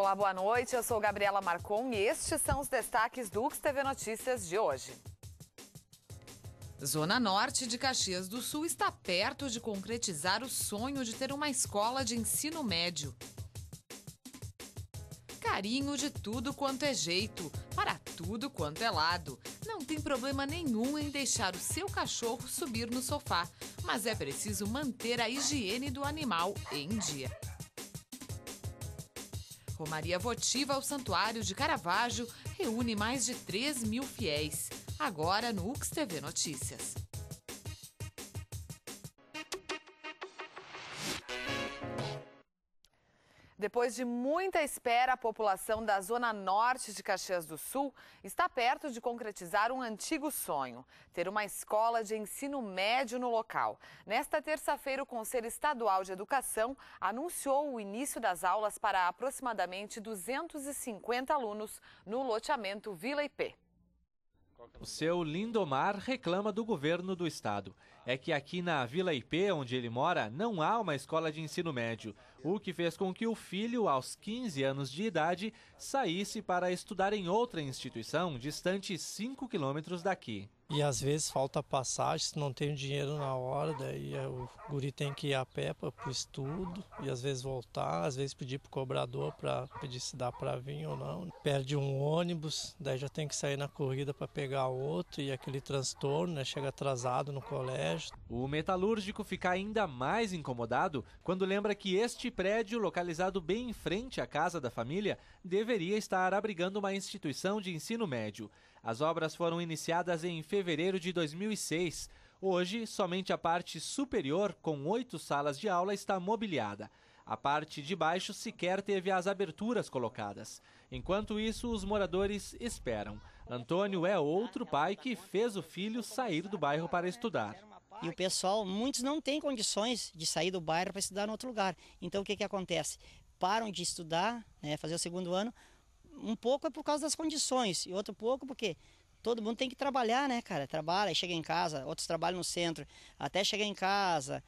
Olá, boa noite. Eu sou Gabriela Marcon e estes são os destaques do UX TV Notícias de hoje. Zona Norte de Caxias do Sul está perto de concretizar o sonho de ter uma escola de ensino médio. Carinho de tudo quanto é jeito, para tudo quanto é lado. Não tem problema nenhum em deixar o seu cachorro subir no sofá, mas é preciso manter a higiene do animal em dia. Romaria votiva ao Santuário de Caravaggio reúne mais de 3 mil fiéis. Agora no UX TV Notícias. Depois de muita espera, a população da zona norte de Caxias do Sul está perto de concretizar um antigo sonho: ter uma escola de ensino médio no local. Nesta terça-feira, o Conselho Estadual de Educação anunciou o início das aulas para aproximadamente 250 alunos no loteamento Vila IP. O seu Lindomar reclama do governo do estado é que aqui na Vila IP, onde ele mora, não há uma escola de ensino médio, o que fez com que o filho, aos 15 anos de idade, saísse para estudar em outra instituição distante 5 quilômetros daqui. E às vezes falta passagem, se não tem dinheiro na hora, daí é o guri tem que ir a pé para o estudo e às vezes voltar, às vezes pedir para o cobrador para pedir se dá para vir ou não. Perde um ônibus, daí já tem que sair na corrida para pegar outro e aquele transtorno, né? chega atrasado no colégio. O metalúrgico fica ainda mais incomodado quando lembra que este prédio, localizado bem em frente à casa da família, deveria estar abrigando uma instituição de ensino médio. As obras foram iniciadas em fevereiro de 2006. Hoje, somente a parte superior, com oito salas de aula, está mobiliada. A parte de baixo sequer teve as aberturas colocadas. Enquanto isso, os moradores esperam. Antônio é outro pai que fez o filho sair do bairro para estudar. E o pessoal, muitos não têm condições de sair do bairro para estudar em outro lugar. Então o que, que acontece? Param de estudar, né, fazer o segundo ano, um pouco é por causa das condições e outro pouco porque todo mundo tem que trabalhar, né, cara? Trabalha, chega em casa, outros trabalham no centro, até chegar em casa,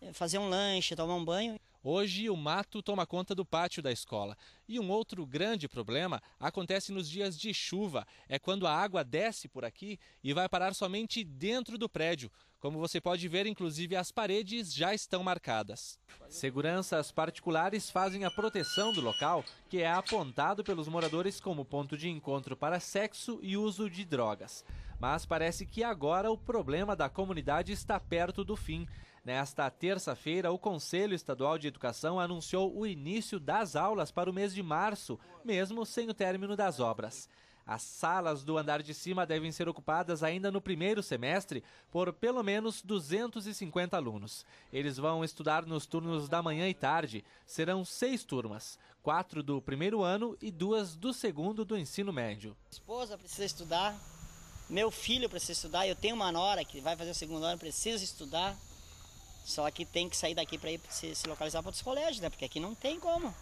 eh, fazer um lanche, tomar um banho. Hoje, o mato toma conta do pátio da escola. E um outro grande problema acontece nos dias de chuva: é quando a água desce por aqui e vai parar somente dentro do prédio. Como você pode ver, inclusive as paredes já estão marcadas. Seguranças particulares fazem a proteção do local, que é apontado pelos moradores como ponto de encontro para sexo e uso de drogas. Mas parece que agora o problema da comunidade está perto do fim. Nesta terça-feira, o Conselho Estadual de Educação anunciou o início das aulas para o mês de março, mesmo sem o término das obras. As salas do andar de cima devem ser ocupadas ainda no primeiro semestre por pelo menos 250 alunos. Eles vão estudar nos turnos da manhã e tarde. Serão seis turmas, quatro do primeiro ano e duas do segundo do ensino médio. Minha esposa precisa estudar, meu filho precisa estudar, eu tenho uma nora que vai fazer o segundo ano, precisa estudar. Só que tem que sair daqui para ir se, localizar para outros colégios, né? Porque aqui não tem como.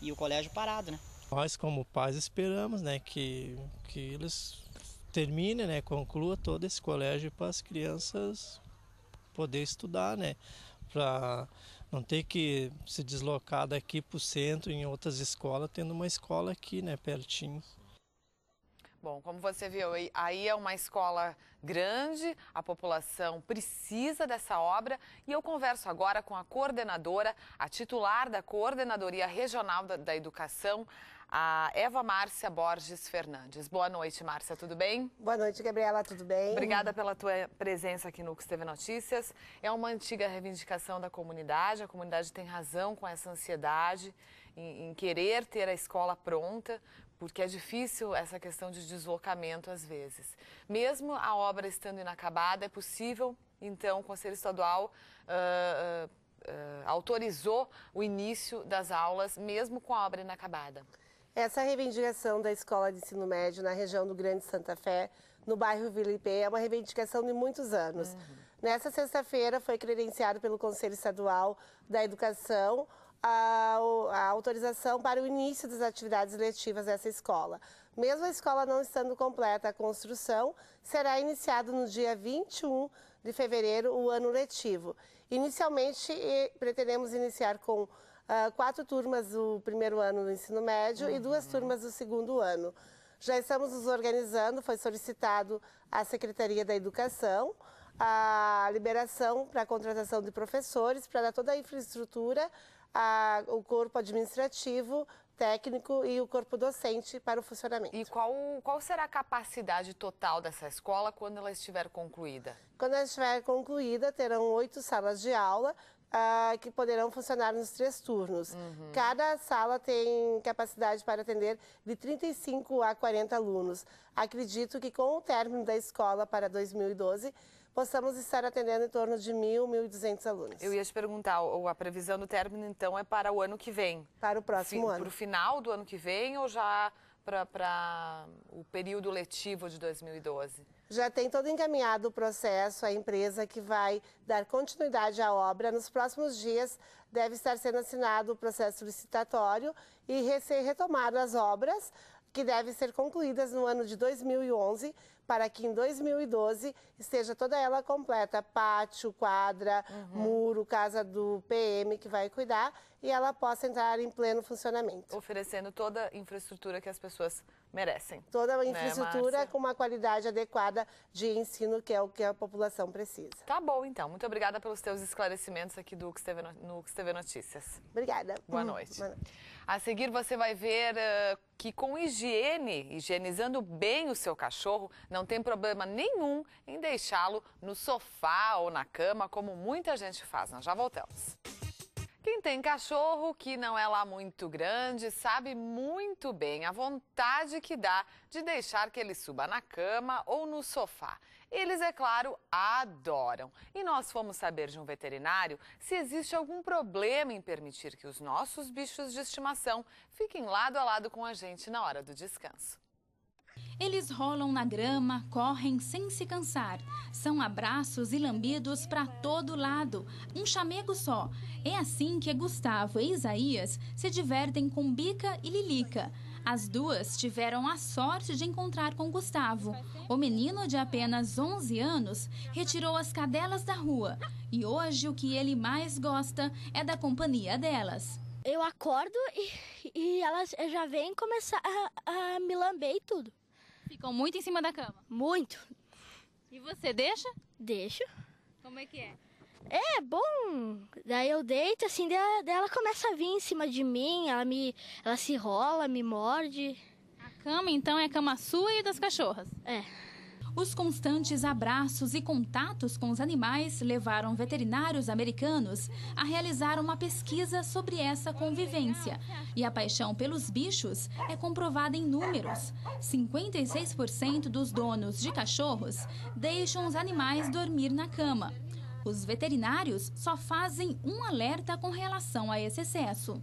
E o colégio parado, né? Nós, como pais, esperamos né, que, que eles terminem, né, conclua todo esse colégio para as crianças poder estudar, né, para não ter que se deslocar daqui para o centro em outras escolas, tendo uma escola aqui, né, pertinho. Bom, como você viu, aí é uma escola grande, a população precisa dessa obra e eu converso agora com a coordenadora, a titular da Coordenadoria Regional da, da Educação, a Eva Márcia Borges Fernandes. Boa noite, Márcia, tudo bem? Boa noite, Gabriela, tudo bem? Obrigada pela tua presença aqui no TV Notícias. É uma antiga reivindicação da comunidade, a comunidade tem razão com essa ansiedade em, em querer ter a escola pronta, porque é difícil essa questão de deslocamento às vezes. Mesmo a obra estando inacabada, é possível, então, o Conselho Estadual uh, uh, autorizou o início das aulas, mesmo com a obra inacabada. Essa reivindicação da Escola de Ensino Médio na região do Grande Santa Fé, no bairro Vila é uma reivindicação de muitos anos. Uhum. Nessa sexta-feira foi credenciado pelo Conselho Estadual da Educação a, a autorização para o início das atividades letivas dessa escola. Mesmo a escola não estando completa a construção, será iniciado no dia 21 de fevereiro o ano letivo. Inicialmente, pretendemos iniciar com Uh, quatro turmas do primeiro ano do ensino médio uhum. e duas uhum. turmas do segundo ano. Já estamos nos organizando, foi solicitado à Secretaria da Educação a liberação para a contratação de professores, para dar toda a infraestrutura, a, o corpo administrativo, técnico e o corpo docente para o funcionamento. E qual, qual será a capacidade total dessa escola quando ela estiver concluída? Quando ela estiver concluída, terão oito salas de aula, Uh, que poderão funcionar nos três turnos. Uhum. Cada sala tem capacidade para atender de 35 a 40 alunos. Acredito que com o término da escola para 2012, possamos estar atendendo em torno de 1.000, 1.200 alunos. Eu ia te perguntar, a previsão do término, então, é para o ano que vem? Para o próximo ano. ano. Para o final do ano que vem ou já para o período letivo de 2012? Já tem todo encaminhado o processo, a empresa que vai dar continuidade à obra. Nos próximos dias deve estar sendo assinado o processo licitatório e ser retomado as obras que devem ser concluídas no ano de 2011, para que em 2012 esteja toda ela completa, pátio, quadra, uhum. muro, casa do PM que vai cuidar, e ela possa entrar em pleno funcionamento. Oferecendo toda a infraestrutura que as pessoas merecem. Toda a né, infraestrutura né, com uma qualidade adequada de ensino, que é o que a população precisa. Tá bom, então. Muito obrigada pelos teus esclarecimentos aqui do UX TV, no UX TV Notícias. Obrigada. Boa uhum. noite. Boa noite. A seguir você vai ver uh, que com higiene, higienizando bem o seu cachorro, não tem problema nenhum em deixá-lo no sofá ou na cama, como muita gente faz. Nós já voltamos. Quem tem cachorro que não é lá muito grande sabe muito bem a vontade que dá de deixar que ele suba na cama ou no sofá. Eles, é claro, adoram. E nós fomos saber de um veterinário se existe algum problema em permitir que os nossos bichos de estimação fiquem lado a lado com a gente na hora do descanso. Eles rolam na grama, correm sem se cansar. São abraços e lambidos para todo lado, um chamego só. É assim que Gustavo e Isaías se divertem com Bica e Lilica. As duas tiveram a sorte de encontrar com Gustavo. O menino de apenas 11 anos retirou as cadelas da rua e hoje o que ele mais gosta é da companhia delas. Eu acordo e, e elas já vêm começar a, a me lamber e tudo. Ficam muito em cima da cama? Muito. E você deixa? Deixo. Como é que é? É bom. Daí eu deito, assim, daí ela começa a vir em cima de mim, ela me. Ela se rola, me morde. A cama, então, é a cama sua e das cachorras? É. Os constantes abraços e contatos com os animais levaram veterinários americanos a realizar uma pesquisa sobre essa convivência. E a paixão pelos bichos é comprovada em números: 56% dos donos de cachorros deixam os animais dormir na cama. Os veterinários só fazem um alerta com relação a esse excesso.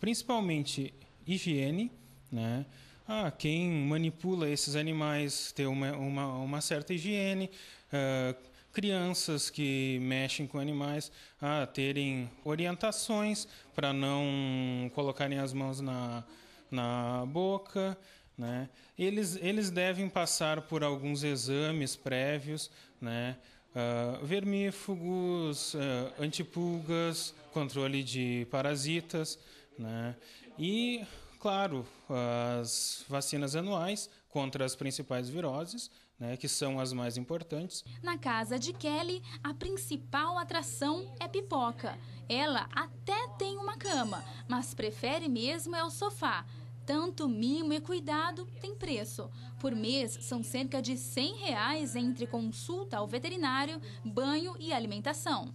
Principalmente higiene, né? Ah, quem manipula esses animais ter uma, uma, uma certa higiene, ah, crianças que mexem com animais a ah, terem orientações para não colocarem as mãos na, na boca. Né? Eles, eles devem passar por alguns exames prévios né? uh, vermífugos, uh, antipulgas, controle de parasitas, né? E, claro, as vacinas anuais contra as principais viroses, né, que são as mais importantes. Na casa de Kelly, a principal atração é pipoca. Ela até tem uma cama, mas prefere mesmo é o sofá tanto mimo e cuidado tem preço. Por mês, são cerca de 100 reais entre consulta ao veterinário, banho e alimentação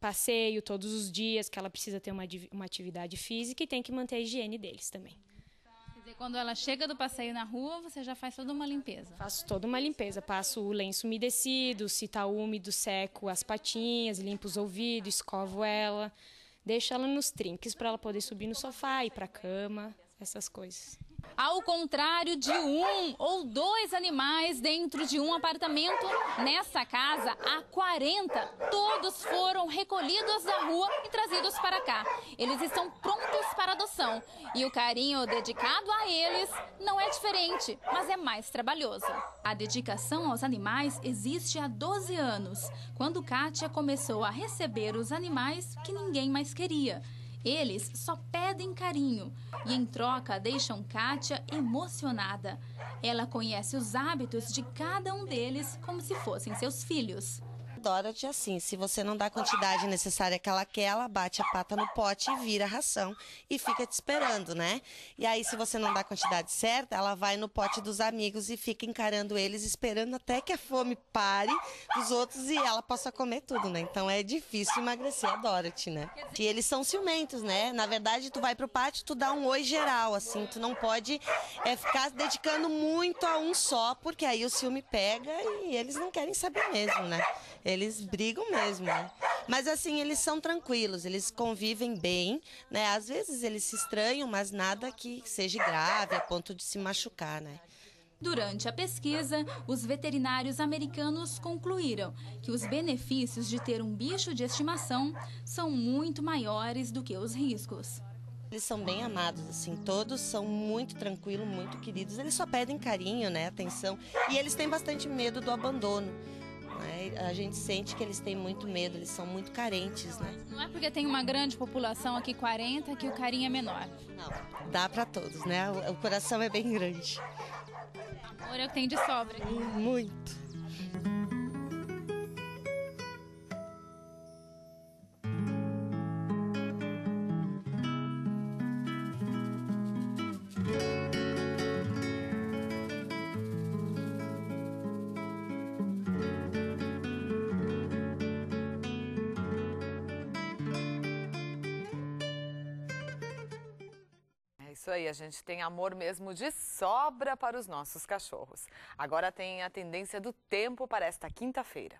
passeio todos os dias, que ela precisa ter uma, uma atividade física e tem que manter a higiene deles também. Quer dizer, quando ela chega do passeio na rua, você já faz toda uma limpeza? Faço toda uma limpeza, passo o lenço umedecido, se está úmido, seco as patinhas, limpo os ouvidos, escovo ela, deixo ela nos trinques para ela poder subir no sofá e para a cama essas coisas. Ao contrário de um ou dois animais dentro de um apartamento, nessa casa há 40. Todos foram recolhidos da rua e trazidos para cá. Eles estão prontos para adoção e o carinho dedicado a eles não é diferente, mas é mais trabalhoso. A dedicação aos animais existe há 12 anos, quando Kátia começou a receber os animais que ninguém mais queria. Eles só pedem carinho e, em troca, deixam Kátia emocionada. Ela conhece os hábitos de cada um deles como se fossem seus filhos. Dorothy assim: se você não dá a quantidade necessária que ela quer, ela bate a pata no pote e vira a ração e fica te esperando, né? E aí, se você não dá a quantidade certa, ela vai no pote dos amigos e fica encarando eles, esperando até que a fome pare dos outros e ela possa comer tudo, né? Então é difícil emagrecer a Dorothy, né? E eles são ciumentos, né? Na verdade, tu vai pro pátio, tu dá um oi geral, assim, tu não pode é, ficar dedicando muito a um só, porque aí o ciúme pega e eles não querem saber mesmo, né? Eles brigam mesmo, né? Mas assim, eles são tranquilos, eles convivem bem, né? Às vezes eles se estranham, mas nada que seja grave a ponto de se machucar, né? Durante a pesquisa, os veterinários americanos concluíram que os benefícios de ter um bicho de estimação são muito maiores do que os riscos. Eles são bem amados, assim, todos são muito tranquilos, muito queridos. Eles só pedem carinho, né, atenção. E eles têm bastante medo do abandono. Né? A gente sente que eles têm muito medo, eles são muito carentes, né? Não é porque tem uma grande população aqui, 40, que o carinho é menor. Não, dá para todos, né? O coração é bem grande. Amor eu tenho de sobra. Muito. aí, a gente tem amor mesmo de sobra para os nossos cachorros. Agora tem a tendência do tempo para esta quinta-feira.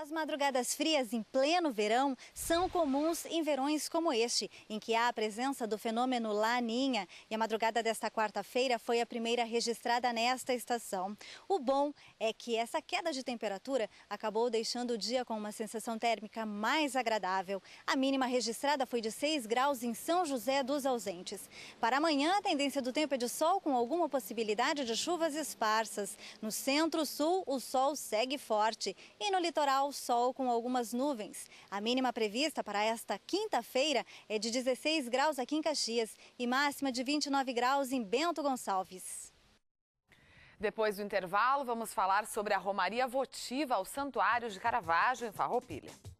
As madrugadas frias em pleno verão são comuns em verões como este, em que há a presença do fenômeno Laninha. E a madrugada desta quarta-feira foi a primeira registrada nesta estação. O bom é que essa queda de temperatura acabou deixando o dia com uma sensação térmica mais agradável. A mínima registrada foi de 6 graus em São José dos Ausentes. Para amanhã, a tendência do tempo é de sol com alguma possibilidade de chuvas esparsas. No centro-sul, o sol segue forte e no litoral, ao sol com algumas nuvens. A mínima prevista para esta quinta-feira é de 16 graus aqui em Caxias e máxima de 29 graus em Bento Gonçalves. Depois do intervalo, vamos falar sobre a Romaria Votiva ao Santuário de Caravaggio, em Farroupilha.